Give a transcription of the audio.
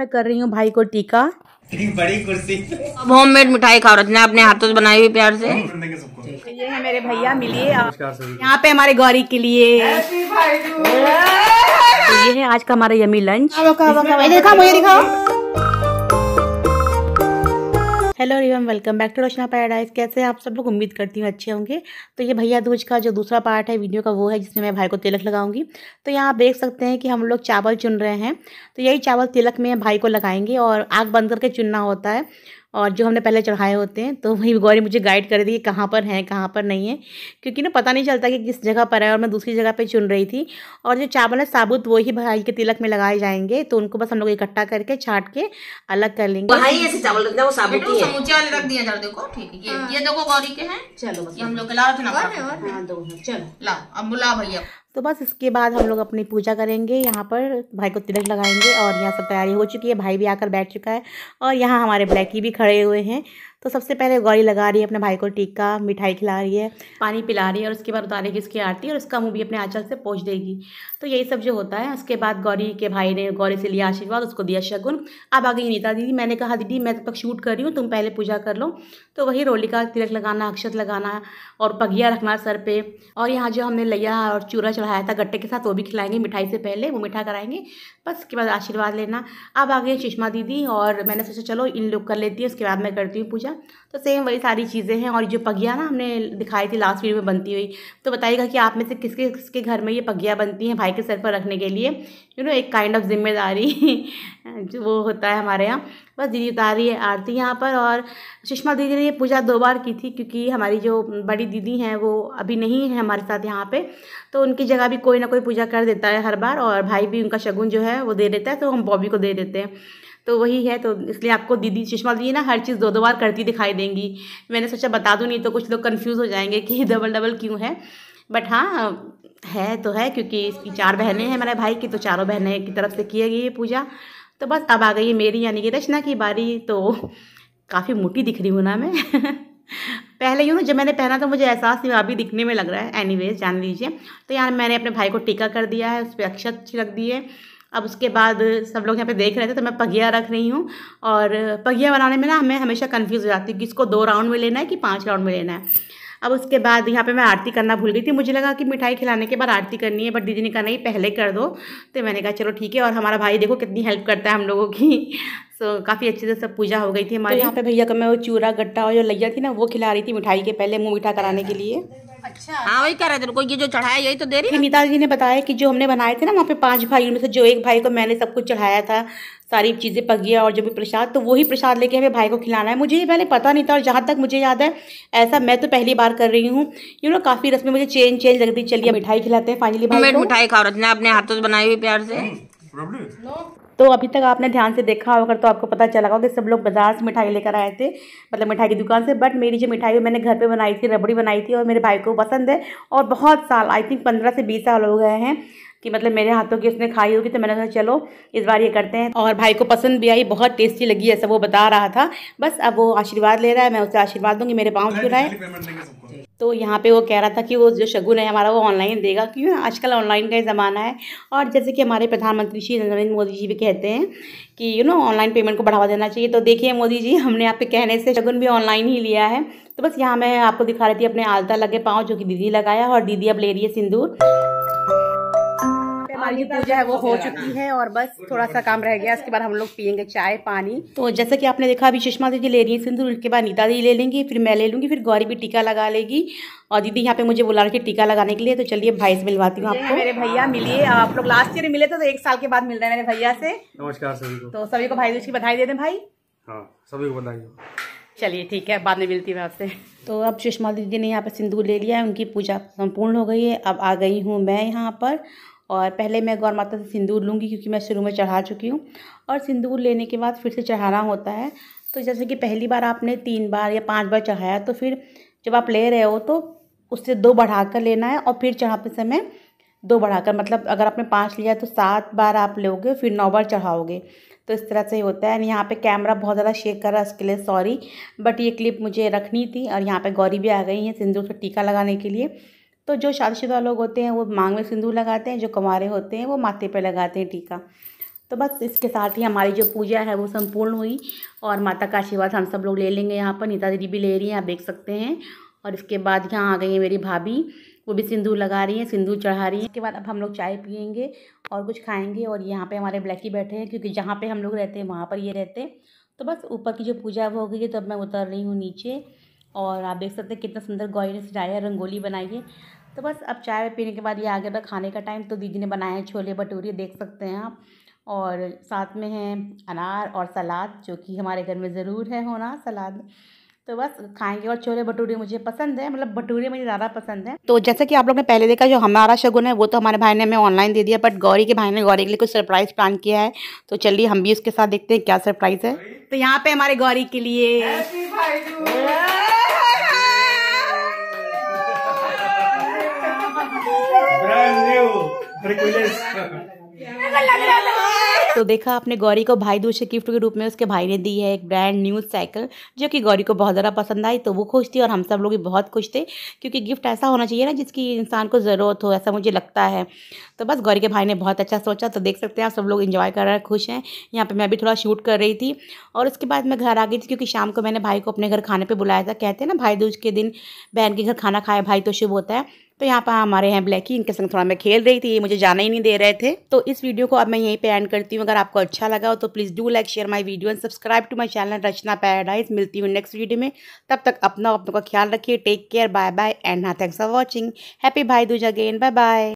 मैं कर रही हूँ भाई को टीका बड़ी कुर्सी अब मेड मिठाई खाओ रहा अपने हाथों से बनाई हुई प्यार से ये है मेरे भैया मिलिए यहाँ पे हमारे गौरी के लिए तो ये है आज का हमारा यमी लंच दिखाओ मुझे दिखाओ हेलो रिवम वेलकम बैक टू रोशना पैराडाइज कैसे हैं आप सब लोग उम्मीद करती हूँ अच्छे होंगे तो ये भैया दूज का जो दूसरा पार्ट है वीडियो का वो है जिसमें मैं भाई को तिलक लगाऊंगी तो यहाँ आप देख सकते हैं कि हम लोग चावल चुन रहे हैं तो यही चावल तिलक में भाई को लगाएंगे और आग बंद करके चुनना होता है और जो हमने पहले चढ़ाए होते हैं तो वही गौरी मुझे गाइड कर दी कहाँ पर हैं कहाँ पर नहीं है क्योंकि ना पता नहीं चलता कि किस जगह पर है और मैं दूसरी जगह पर चुन रही थी और जो चावल है साबुत वही भाई के तिलक में लगाए जाएंगे तो उनको बस हम लोग इकट्ठा करके छाट के अलग कर लेंगे भाई ऐसे चावल रखना वो साबुत ही है समूचे वाले रख दिया देखो ठीक है हाँ। ये देखो गौरी के हैं चलो हम लोग हाँ, हाँ, लाओ चलो अब बुला भैया तो बस इसके बाद हम लोग अपनी पूजा करेंगे यहाँ पर भाई को तिलक लगाएंगे और यहाँ सब तैयारी हो चुकी है भाई भी आकर बैठ चुका है और यहाँ हमारे ब्लैकी भी खड़े हुए हैं तो सबसे पहले गौरी लगा रही है अपने भाई को टीका मिठाई खिला रही है पानी पिला रही है और उसके बाद उतारेगी उसकी आरती और उसका मुँह भी अपने आंचल से पोछ देगी तो यही सब जो होता है उसके बाद गौरी के भाई ने गौरी से लिया आशीर्वाद उसको दिया शगुन अब आ गई नीता दीदी मैंने कहा दीदी मैं तब तो तक शूट कर रही हूँ तुम पहले पूजा कर लो तो वही रोलिका तिलक लगाना अक्षत लगाना और पगिया रखना सर पर और यहाँ जो हमने लिया और चूरा चढ़ाया था गट्टे के साथ वो भी खिलाएंगे मिठाई से पहले वो मीठा कराएंगे बस उसके बाद आशीर्वाद लेना अब आ गई चश्मा दीदी और मैंने सोचा चलो इन लोग कर लेती है उसके बाद मैं करती हूँ पूजा ना तो सेम वही सारी चीज़ें हैं और जो पगिया ना हमने दिखाई थी लास्ट वीडियो में बनती हुई तो बताइएगा कि आप में से किसके किसके घर में ये पगिया बनती हैं भाई के सर पर रखने के लिए यू नो एक काइंड ऑफ जिम्मेदारी जो वो होता है हमारे यहाँ बस दीदी उतार रही है आरती यहाँ पर और सुषमा दीदी ने ये पूजा दो बार की थी क्योंकि हमारी जो बड़ी दीदी हैं वो अभी नहीं है हमारे साथ यहाँ पे तो उनकी जगह भी कोई ना कोई पूजा कर देता है हर बार और भाई भी उनका शगुन जो है वो दे देता है तो हम बॉबी को दे देते हैं तो वही है तो इसलिए आपको दीदी सुषमा दीदी ना हर चीज़ दो दो बार करती दिखाई देंगी मैंने सोचा बता दूँ नहीं तो कुछ लोग कन्फ्यूज़ हो जाएंगे कि डबल डबल क्यों है बट हाँ है तो है क्योंकि इसकी चार बहनें हैं मेरे भाई की तो चारों बहनें की तरफ से की गई है पूजा तो बस अब आ गई है मेरी यानी कि रचना की बारी तो काफ़ी मोटी दिख रही हूँ ना मैं पहले यूँ जब मैंने पहना तो मुझे एहसास नहीं हुआ अभी दिखने में लग रहा है एनीवेज जान लीजिए तो यार मैंने अपने भाई को टीका कर दिया है उस पर अक्षत अच्छी रख दी है अब उसके बाद सब लोग यहाँ पे देख रहे थे तो मैं पगिया रख रही हूँ और पगिया बनाने में ना हमें हमेशा कन्फ्यूज़ हो जाती है कि इसको दो राउंड में लेना है कि पाँच राउंड में लेना है अब उसके बाद यहाँ पे मैं आरती करना भूल गई थी मुझे लगा कि मिठाई खिलाने के बाद आरती करनी है बट दीदी ने कहा नहीं पहले कर दो तो मैंने कहा चलो ठीक है और हमारा भाई देखो कितनी हेल्प करता है हम लोगों की सो so, काफ़ी अच्छे से सब पूजा हो गई थी हमारे तो यहाँ पे भैया को मैं वो चूरा गट्टा और जो लैया थी ना वो खिला रही थी मिठाई के पहले मुँह मीठा कराने के लिए अच्छा हाँ वही कह रहे थे कोई ये जो चढ़ाया यही तो दे रही नीता जी ने बताया कि जो हमने बनाए थे ना वहाँ पे पांच भाइयों में से जो एक भाई को मैंने सब कुछ चढ़ाया था सारी चीज़ें पक गया और जो भी प्रसाद तो वही प्रसाद लेके हमें भाई को खिलाना है मुझे ये पहले पता नहीं था और जहाँ तक मुझे याद है ऐसा मैं तो पहली बार कर रही हूँ यू नो काफ़ी रस्में मुझे चेंज चेंज लगती चलिए मिठाई खिलाते हैं फाइनली भाई मिठाई खा रहा अपने हाथों से बनाई हुई प्यार से hmm, तो अभी तक आपने ध्यान से देखा होगा तो आपको पता चला होगा कि सब लोग बाज़ार से मिठाई लेकर आए थे मतलब मिठाई की दुकान से बट मेरी जो मिठाई मैंने घर पे बनाई थी रबड़ी बनाई थी और मेरे भाई को पसंद है और बहुत साल आई थिंक पंद्रह से बीस साल हो गए हैं कि मतलब मेरे हाथों की उसने खाई होगी तो मैंने कहा चलो इस बार ये करते हैं और भाई को पसंद भी आई बहुत टेस्टी लगी ऐसा वो बता रहा था बस अब वो आशीर्वाद ले रहा है मैं उसे आशीर्वाद दूँगी मेरे पाँव छू रहा है तो यहाँ पे वो कह रहा था कि वो जो शगुन है हमारा वो ऑनलाइन देगा क्यों आजकल ऑनलाइन का ही ज़माना है और जैसे कि हमारे प्रधानमंत्री श्री नरेंद्र मोदी जी भी कहते हैं कि यू नो ऑनलाइन पेमेंट को बढ़ावा देना चाहिए तो देखिए मोदी जी हमने आपके कहने से शगुन भी ऑनलाइन ही लिया है तो बस यहाँ मैं आपको दिखा रही थी अपने आलता लगे पाँव जो कि दीदी लगाया और दीदी अब ले रही है सिंदूर हमारी पूजा है वो हो चुकी है और बस थोड़ा सा काम रह गया उसके बाद हम लोग पियेंगे चाय पानी तो जैसा कि आपने देखा अभी सुषमा दीदी ले रही है सिंदूर उसके बाद नीता दीदी ले लेंगी फिर मैं ले लूंगी फिर गौरी भी टीका लगा लेगी और दीदी यहाँ पे मुझे बुला रखी टीका लगाने के लिए तो चलिए भाई से मिलवाती हूँ आपको मेरे भैया मिलिए आप लोग लास्ट ईयर मिले थे तो एक साल के बाद मिल रहे हैं मेरे भैया से नमस्कार सभी को तो सभी को भाई दूसरी बधाई दे दे भाई हाँ सभी को बधाई चलिए ठीक है बाद में मिलती हूँ आपसे तो अब सुषमा दीदी ने यहाँ पर सिंदूर ले लिया है उनकी पूजा संपूर्ण हो गई है अब आ गई हूँ मैं यहाँ पर और पहले मैं गौर माता से सिंदूर लूँगी क्योंकि मैं शुरू में चढ़ा चुकी हूँ और सिंदूर लेने के बाद फिर से चढ़ाना होता है तो जैसे कि पहली बार आपने तीन बार या पांच बार चढ़ाया तो फिर जब आप ले रहे हो तो उससे दो बढ़ा कर लेना है और फिर चढ़ाते समय दो बढ़ाकर मतलब अगर आपने पाँच लिया तो सात बार आप लोगे फिर नौ बार चढ़ाओगे तो इस तरह से ही होता है एंड यहाँ पे कैमरा बहुत ज़्यादा शेक कर रहा है इसके लिए सॉरी बट ये क्लिप मुझे रखनी थी और यहाँ पे गौरी भी आ गई है सिंदूर से टीका लगाने के लिए तो जो शादीशुदा लोग होते हैं वो मांग में सिंदूर लगाते हैं जो कुमारे होते हैं वो माथे पर लगाते हैं टीका तो बस इसके साथ ही हमारी जो पूजा है वो संपूर्ण हुई और माता का आशीर्वाद हम सब लोग ले लेंगे यहाँ पर नीता दीदी भी ले रही हैं आप देख सकते हैं और इसके बाद यहाँ आ गई है मेरी भाभी वो भी सिंदूर लगा रही हैं सिंदूर चढ़ा रही हैं इसके बाद अब हम लोग चाय पियेंगे और कुछ खाएंगे और यहाँ पे हमारे ब्लैकी बैठे हैं क्योंकि जहाँ पे हम लोग रहते हैं वहाँ पर ये रहते हैं तो बस ऊपर की जो पूजा वो हो गई है तब तो मैं उतर रही हूँ नीचे और आप देख सकते हैं कितना सुंदर गौरी ने सजाया रंगोली बनाई है तो बस अब चाय पीने के बाद ये आ गया खाने का टाइम तो दीदी ने बनाया है छोले भटूरे देख सकते हैं आप और साथ में है अनार और सलाद जो कि हमारे घर में ज़रूर है होना सलाद तो बस खाएंगे और छोले भटूरे मुझे पसंद है मतलब भटूरे मुझे ज़्यादा पसंद है तो जैसा कि आप लोग ने पहले देखा जो हमारा शगुन है वो तो हमारे भाई ने हमें ऑनलाइन दे दिया बट गौरी के भाई ने गौरी के लिए कुछ सरप्राइज प्लान किया है तो चलिए हम भी उसके साथ देखते हैं क्या सरप्राइज है तो यहाँ पे हमारे गौरी के लिए तो देखा आपने गौरी को भाई दूसरे के गिफ्ट के रूप में उसके भाई ने दी है एक ब्रांड न्यू साइकिल जो कि गौरी को बहुत ज़्यादा पसंद आई तो वो खुश थी और हम सब लोग भी बहुत खुश थे क्योंकि गिफ्ट ऐसा होना चाहिए ना जिसकी इंसान को ज़रूरत हो ऐसा मुझे लगता है तो बस गौरी के भाई ने बहुत अच्छा सोचा तो देख सकते हैं आप सब लोग इन्जॉय कर रहे हैं खुश हैं यहाँ पर मैं भी थोड़ा शूट कर रही थी और उसके बाद मैं घर आ गई थी क्योंकि शाम को मैंने भाई को अपने घर खाने पर बुलाया था कहते हैं ना भाई दूज के दिन बहन के घर खाना खाए भाई तो शुभ होता है तो यहाँ पर हमारे हैं ब्लैकी इनके संग थोड़ा मैं खेल रही थी ये मुझे जाना ही नहीं दे रहे थे तो इस वीडियो को अब मैं यहीं पे एंड करती हूँ अगर आपको अच्छा लगा हो तो please do like share my video and subscribe to my channel Rachna paradise मिलती हूँ नेक्स्ट वीडियो में तब तक अपना अपनों का ख्याल रखिए take care bye bye and हाँ thanks for watching happy Bhai Dooj again bye bye